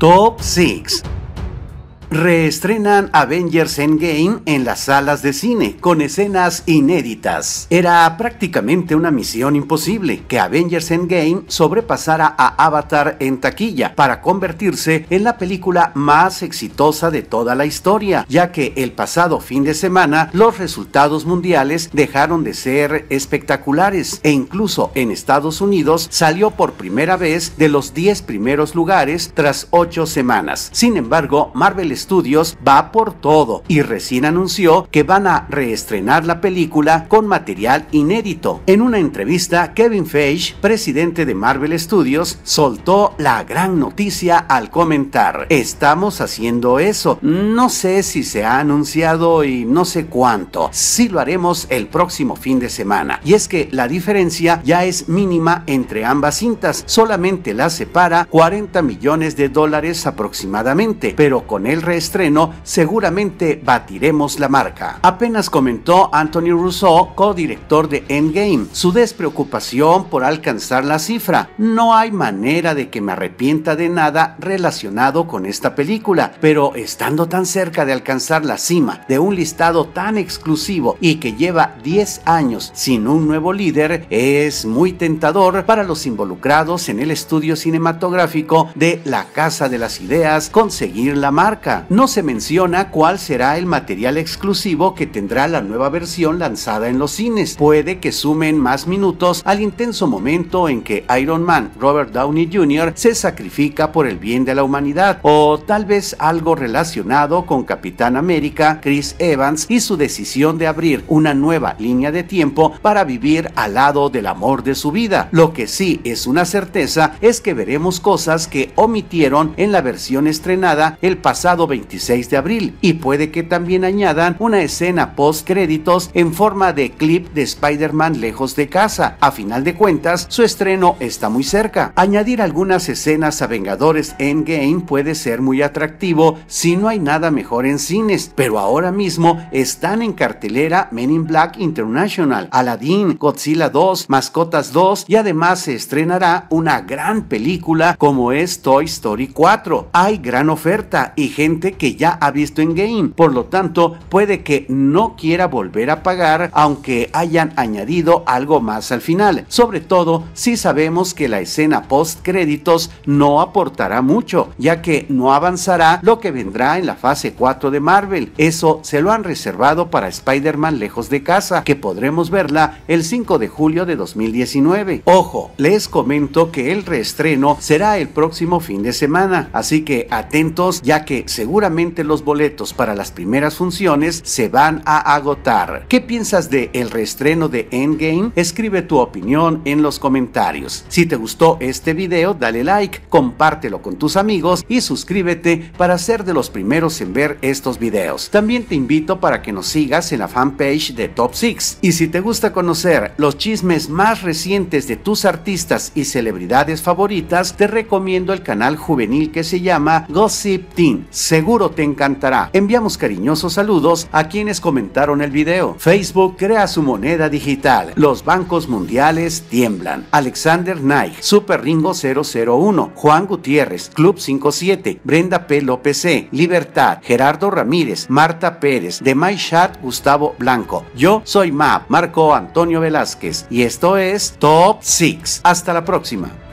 Top 6 Reestrenan Avengers Endgame en las salas de cine, con escenas inéditas. Era prácticamente una misión imposible que Avengers Endgame sobrepasara a Avatar en taquilla para convertirse en la película más exitosa de toda la historia, ya que el pasado fin de semana los resultados mundiales dejaron de ser espectaculares e incluso en Estados Unidos salió por primera vez de los 10 primeros lugares tras 8 semanas. Sin embargo, Marvel Estudios va por todo y recién anunció que van a reestrenar la película con material inédito. En una entrevista, Kevin Feige, presidente de Marvel Studios, soltó la gran noticia al comentar, estamos haciendo eso, no sé si se ha anunciado y no sé cuánto, Si lo haremos el próximo fin de semana. Y es que la diferencia ya es mínima entre ambas cintas, solamente la separa 40 millones de dólares aproximadamente, pero con el estreno, seguramente batiremos la marca. Apenas comentó Anthony Rousseau, co-director de Endgame, su despreocupación por alcanzar la cifra. No hay manera de que me arrepienta de nada relacionado con esta película, pero estando tan cerca de alcanzar la cima de un listado tan exclusivo y que lleva 10 años sin un nuevo líder, es muy tentador para los involucrados en el estudio cinematográfico de La Casa de las Ideas conseguir la marca no se menciona cuál será el material exclusivo que tendrá la nueva versión lanzada en los cines. Puede que sumen más minutos al intenso momento en que Iron Man Robert Downey Jr. se sacrifica por el bien de la humanidad, o tal vez algo relacionado con Capitán América, Chris Evans y su decisión de abrir una nueva línea de tiempo para vivir al lado del amor de su vida. Lo que sí es una certeza es que veremos cosas que omitieron en la versión estrenada el pasado 26 de abril y puede que también añadan una escena post créditos en forma de clip de Spider-Man lejos de casa. A final de cuentas, su estreno está muy cerca. Añadir algunas escenas a Vengadores Endgame puede ser muy atractivo si no hay nada mejor en cines, pero ahora mismo están en cartelera Men in Black International, Aladdin, Godzilla 2, Mascotas 2 y además se estrenará una gran película como es Toy Story 4. Hay gran oferta y gente que ya ha visto en game, por lo tanto puede que no quiera volver a pagar aunque hayan añadido algo más al final, sobre todo si sabemos que la escena post créditos no aportará mucho, ya que no avanzará lo que vendrá en la fase 4 de Marvel, eso se lo han reservado para Spider-Man lejos de casa, que podremos verla el 5 de julio de 2019. Ojo, les comento que el reestreno será el próximo fin de semana, así que atentos ya que se seguramente los boletos para las primeras funciones se van a agotar. ¿Qué piensas de el reestreno de Endgame? Escribe tu opinión en los comentarios. Si te gustó este video, dale like, compártelo con tus amigos y suscríbete para ser de los primeros en ver estos videos. También te invito para que nos sigas en la fanpage de Top 6. Y si te gusta conocer los chismes más recientes de tus artistas y celebridades favoritas, te recomiendo el canal juvenil que se llama Gossip Teens. Seguro te encantará. Enviamos cariñosos saludos a quienes comentaron el video. Facebook crea su moneda digital. Los bancos mundiales tiemblan. Alexander Nike, Super Ringo 001, Juan Gutiérrez, Club 57, Brenda P. López C., Libertad, Gerardo Ramírez, Marta Pérez, de My Gustavo Blanco. Yo soy Map, Marco Antonio Velázquez y esto es Top 6. Hasta la próxima.